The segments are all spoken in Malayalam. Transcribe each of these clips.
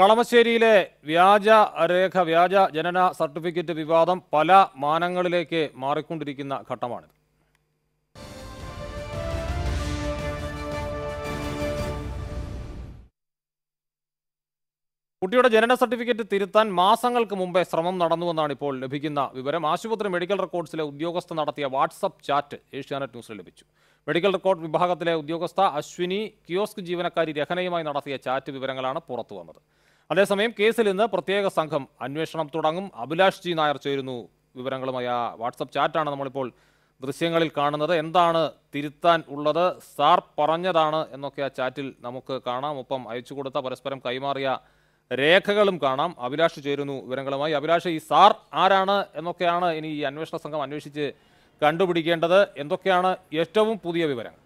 കളമശ്ശേരിയിലെ വ്യാജ രേഖ വ്യാജ ജനന സർട്ടിഫിക്കറ്റ് വിവാദം പല മാനങ്ങളിലേക്ക് മാറിക്കൊണ്ടിരിക്കുന്ന ഘട്ടമാണിത് കുട്ടിയുടെ ജനന സർട്ടിഫിക്കറ്റ് തിരുത്താൻ മാസങ്ങൾക്ക് മുമ്പേ ശ്രമം നടന്നുവെന്നാണ് ഇപ്പോൾ ലഭിക്കുന്ന വിവരം ആശുപത്രി മെഡിക്കൽ റെക്കോർഡ്സിലെ ഉദ്യോഗസ്ഥ നടത്തിയ വാട്സപ്പ് ചാറ്റ് ഏഷ്യാനെറ്റ് ന്യൂസിൽ ലഭിച്ചു മെഡിക്കൽ റെക്കോർഡ് വിഭാഗത്തിലെ ഉദ്യോഗസ്ഥ അശ്വിനി കിയോസ്ക് ജീവനക്കാരി രഹനയുമായി നടത്തിയ ചാറ്റ് വിവരങ്ങളാണ് പുറത്തുവന്നത് അതേസമയം കേസിൽ ഇന്ന് പ്രത്യേക സംഘം അന്വേഷണം തുടങ്ങും അഭിലാഷ് ജി നായർ ചേരുന്നു വിവരങ്ങളുമായി ആ വാട്സപ്പ് ചാറ്റാണ് നമ്മളിപ്പോൾ ദൃശ്യങ്ങളിൽ കാണുന്നത് എന്താണ് തിരുത്താൻ ഉള്ളത് സാർ പറഞ്ഞതാണ് എന്നൊക്കെ ആ ചാറ്റിൽ നമുക്ക് കാണാം ഒപ്പം അയച്ചു കൊടുത്ത പരസ്പരം കൈമാറിയ രേഖകളും കാണാം അഭിലാഷ് ചേരുന്നു വിവരങ്ങളുമായി അഭിലാഷ് ഈ സാർ ആരാണ് എന്നൊക്കെയാണ് ഇനി ഈ അന്വേഷണ സംഘം അന്വേഷിച്ച് കണ്ടുപിടിക്കേണ്ടത് എന്തൊക്കെയാണ് ഏറ്റവും പുതിയ വിവരങ്ങൾ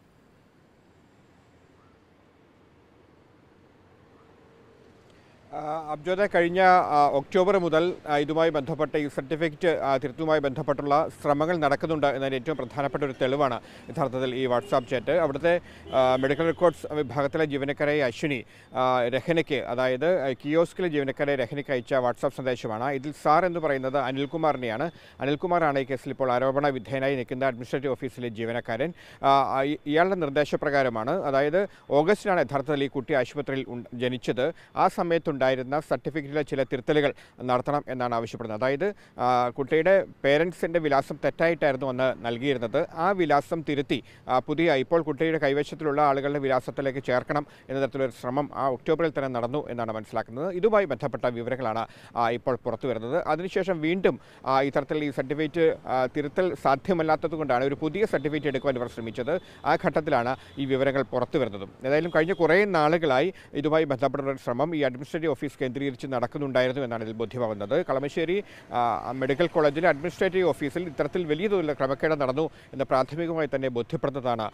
അബ്ജോദ കഴിഞ്ഞ ഒക്ടോബർ മുതൽ ഇതുമായി ബന്ധപ്പെട്ട ഈ സർട്ടിഫിക്കറ്റ് തിരുത്തുമായി ബന്ധപ്പെട്ടുള്ള ശ്രമങ്ങൾ നടക്കുന്നുണ്ട് എന്നതിന് ഏറ്റവും പ്രധാനപ്പെട്ട ഒരു തെളിവാണ് യഥാർത്ഥത്തിൽ ഈ വാട്സാപ്പ് ചാറ്റ് അവിടുത്തെ മെഡിക്കൽ റെക്കോർഡ്സ് വിഭാഗത്തിലെ ജീവനക്കാരെ അശ്വിനി രഹനയ്ക്ക് അതായത് കിയോസ്കിലെ ജീവനക്കാരെ രഹനയ്ക്ക് അയച്ച വാട്സാപ്പ് സന്ദേശമാണ് ഇതിൽ സാർ എന്ന് പറയുന്നത് അനിൽകുമാറിനെയാണ് അനിൽകുമാറാണ് ഈ കേസിൽ ഇപ്പോൾ ആരോപണ വിധേയനായി നിൽക്കുന്ന അഡ്മിനിസ്ട്രേറ്റീവ് ഓഫീസിലെ ജീവനക്കാരൻ ഇയാളുടെ നിർദ്ദേശപ്രകാരമാണ് അതായത് ഓഗസ്റ്റിലാണ് യഥാർത്ഥത്തിൽ ഈ കുട്ടി ആശുപത്രിയിൽ ജനിച്ചത് ആ സമയത്തുണ്ട് ഉണ്ടായിരുന്ന സർട്ടിഫിക്കറ്റിലെ ചില തിരുത്തലുകൾ നടത്തണം എന്നാണ് ആവശ്യപ്പെടുന്നത് അതായത് കുട്ടിയുടെ പേരൻസിൻ്റെ വിലാസം തെറ്റായിട്ടായിരുന്നു അന്ന് നൽകിയിരുന്നത് ആ വിലാസം തിരുത്തി പുതിയ ഇപ്പോൾ കുട്ടിയുടെ കൈവശത്തിലുള്ള ആളുകളുടെ വിലാസത്തിലേക്ക് ചേർക്കണം എന്ന തരത്തിലൊരു ശ്രമം ആ ഒക്ടോബറിൽ തന്നെ നടന്നു എന്നാണ് മനസ്സിലാക്കുന്നത് ഇതുമായി ബന്ധപ്പെട്ട വിവരങ്ങളാണ് ഇപ്പോൾ പുറത്തു വരുന്നത് അതിനുശേഷം വീണ്ടും ഇത്തരത്തിൽ ഈ സർട്ടിഫിക്കറ്റ് തിരുത്തൽ സാധ്യമല്ലാത്തതുകൊണ്ടാണ് ഒരു പുതിയ സർട്ടിഫിക്കറ്റ് എടുക്കുവാൻ ഇവർ ശ്രമിച്ചത് ആ ഘട്ടത്തിലാണ് ഈ വിവരങ്ങൾ പുറത്തു വരുന്നതും ഏതായാലും കഴിഞ്ഞ കുറേ നാളുകളായി ഇതുമായി ബന്ധപ്പെട്ട ഒരു ശ്രമം ഈ അഡ്മിനിസ്ട്രേറ്റീവ് ഓഫീസ് കേന്ദ്രീകരിച്ച് നടക്കുന്നുണ്ടായിരുന്നു എന്നാണ് ഇതിൽ ബോധ്യമാകുന്നത് കളമശ്ശേരി മെഡിക്കൽ കോളേജിലെ അഡ്മിനിസ്ട്രേറ്റീവ് ഓഫീസിൽ ഇത്തരത്തിൽ വലിയ തോതിലുള്ള ക്രമക്കേട് നടന്നു എന്ന് പ്രാഥമികമായി തന്നെ ബോധ്യപ്പെടുന്നതാണ്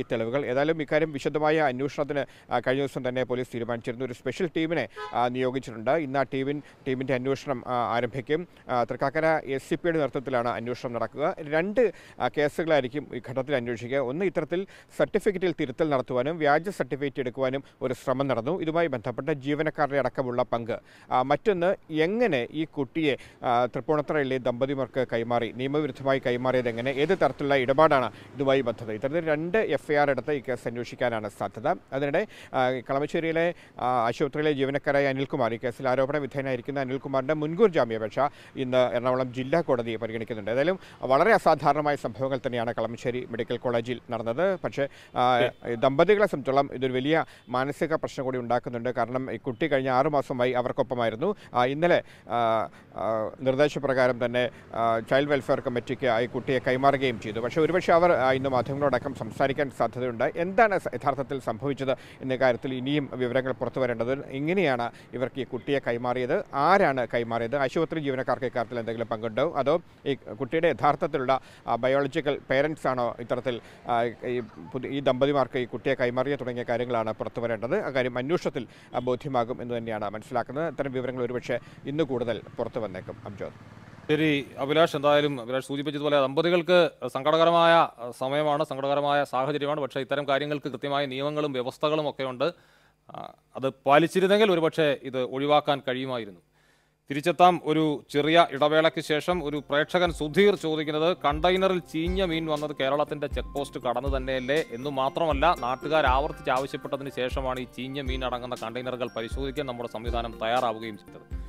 ഈ തെളിവുകൾ ഏതായാലും ഇക്കാര്യം വിശദമായ അന്വേഷണത്തിന് കഴിഞ്ഞ ദിവസം തന്നെ പോലീസ് തീരുമാനിച്ചിരുന്നു ഒരു സ്പെഷ്യൽ ടീമിനെ നിയോഗിച്ചിട്ടുണ്ട് ഇന്ന് ആ ടീമിൻ ടീമിൻ്റെ അന്വേഷണം ആരംഭിക്കും തൃക്കാക്കര എസ് സി പിയുടെ നേതൃത്വത്തിലാണ് അന്വേഷണം നടക്കുക രണ്ട് കേസുകളായിരിക്കും ഈ ഘട്ടത്തിൽ അന്വേഷിക്കുക ഒന്ന് ഇത്തരത്തിൽ സർട്ടിഫിക്കറ്റിൽ തിരുത്തൽ നടത്തുവാനും വ്യാജ സർട്ടിഫിക്കറ്റ് എടുക്കുവാനും ഒരു ശ്രമം നടന്നു ഇതുമായി ബന്ധപ്പെട്ട ജീവനക്കാരുടെ അടക്കം അടക്കമുള്ള പങ്ക് മറ്റൊന്ന് എങ്ങനെ ഈ കുട്ടിയെ തൃപ്പൂണിത്തറയിലെ ദമ്പതിമാർക്ക് കൈമാറി നിയമവിരുദ്ധമായി കൈമാറിയത് എങ്ങനെ ഏത് തരത്തിലുള്ള ഇടപാടാണ് ഇതുമായി ബന്ധത ഇത്തരത്തിൽ രണ്ട് എഫ് ഐ ആർ എടുത്ത് ഈ കേസ് അന്വേഷിക്കാനാണ് സാധ്യത അതിനിടെ കളമശ്ശേരിയിലെ ആശുപത്രിയിലെ ജീവനക്കാരായ അനിൽകുമാർ ഈ കേസിൽ ആരോപണ വിധേയനായിരിക്കുന്ന അനിൽകുമാറിന്റെ മുൻകൂർ ജാമ്യാപേക്ഷ ഇന്ന് എറണാകുളം ജില്ലാ കോടതി പരിഗണിക്കുന്നുണ്ട് ഏതായാലും വളരെ അസാധാരണമായ സംഭവങ്ങൾ തന്നെയാണ് കളമശ്ശേരി മെഡിക്കൽ കോളേജിൽ നടന്നത് പക്ഷേ ദമ്പതികളെ സംബന്ധിച്ചോളം ഇതൊരു വലിയ മാനസിക പ്രശ്നം കൂടി ഉണ്ടാക്കുന്നുണ്ട് കാരണം ഈ കുട്ടി കഴിഞ്ഞ ആറ് മാസമായി അവർക്കൊപ്പമായിരുന്നു ഇന്നലെ നിർദ്ദേശപ്രകാരം തന്നെ ചൈൽഡ് വെൽഫെയർ കമ്മിറ്റിക്ക് ഈ കുട്ടിയെ കൈമാറുകയും ചെയ്തു പക്ഷേ ഒരുപക്ഷെ അവർ ഇന്ന് മാധ്യമങ്ങളോടക്കം സംസാരിക്കാൻ സാധ്യതയുണ്ട് എന്താണ് യഥാർത്ഥത്തിൽ സംഭവിച്ചത് എന്ന കാര്യത്തിൽ ഇനിയും വിവരങ്ങൾ പുറത്തു വരേണ്ടത് എങ്ങനെയാണ് ഇവർക്ക് ഈ കുട്ടിയെ കൈമാറിയത് ആരാണ് കൈമാറിയത് ആശുപത്രി ജീവനക്കാർക്ക് ഇക്കാര്യത്തിൽ എന്തെങ്കിലും പങ്കുണ്ടോ അതോ ഈ കുട്ടിയുടെ യഥാർത്ഥത്തിലുള്ള ബയോളജിക്കൽ പേരൻസ് ആണോ ഇത്തരത്തിൽ ഈ ദമ്പതിമാർക്ക് ഈ കുട്ടിയെ കൈമാറിയ തുടങ്ങിയ കാര്യങ്ങളാണ് പുറത്തു വരേണ്ടത് അക്കാര്യം അന്വേഷണത്തിൽ ബോധ്യമാകും എന്ന് തന്നെയാണ് എന്നാണ് മനസ്സിലാക്കുന്നത് ഇത്തരം വിവരങ്ങൾ ഒരുപക്ഷെ ഇന്ന് കൂടുതൽ പുറത്തു വന്നേക്കും അംജോദ് ശരി അഭിലാഷ് എന്തായാലും അഭിലാഷ് സൂചിപ്പിച്ചതുപോലെ ദമ്പതികൾക്ക് സങ്കടകരമായ സമയമാണ് സങ്കടകരമായ സാഹചര്യമാണ് പക്ഷേ ഇത്തരം കാര്യങ്ങൾക്ക് കൃത്യമായ നിയമങ്ങളും വ്യവസ്ഥകളും ഒക്കെ ഉണ്ട് അത് പാലിച്ചിരുന്നെങ്കിൽ ഒരുപക്ഷെ ഇത് ഒഴിവാക്കാൻ കഴിയുമായിരുന്നു തിരിച്ചെത്താം ഒരു ചെറിയ ഇടവേളയ്ക്ക് ശേഷം ഒരു പ്രേക്ഷകൻ സുധീർ ചോദിക്കുന്നത് കണ്ടെയ്നറിൽ ചീഞ്ഞ മീൻ വന്നത് കേരളത്തിന്റെ ചെക്ക് പോസ്റ്റ് കടന്നു തന്നെയല്ലേ എന്നു മാത്രമല്ല നാട്ടുകാർ ആവർത്തിച്ച് ആവശ്യപ്പെട്ടതിന് ശേഷമാണ് ഈ ചീഞ്ഞ മീൻ അടങ്ങുന്ന കണ്ടെയ്നറുകൾ പരിശോധിക്കാൻ നമ്മുടെ സംവിധാനം തയ്യാറാവുകയും ചെയ്തത്